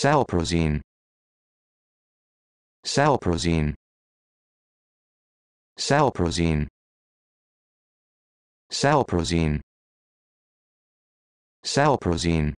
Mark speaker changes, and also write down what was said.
Speaker 1: Salprozine. Salprozine. Salprozine. Salprozine. Salprozine.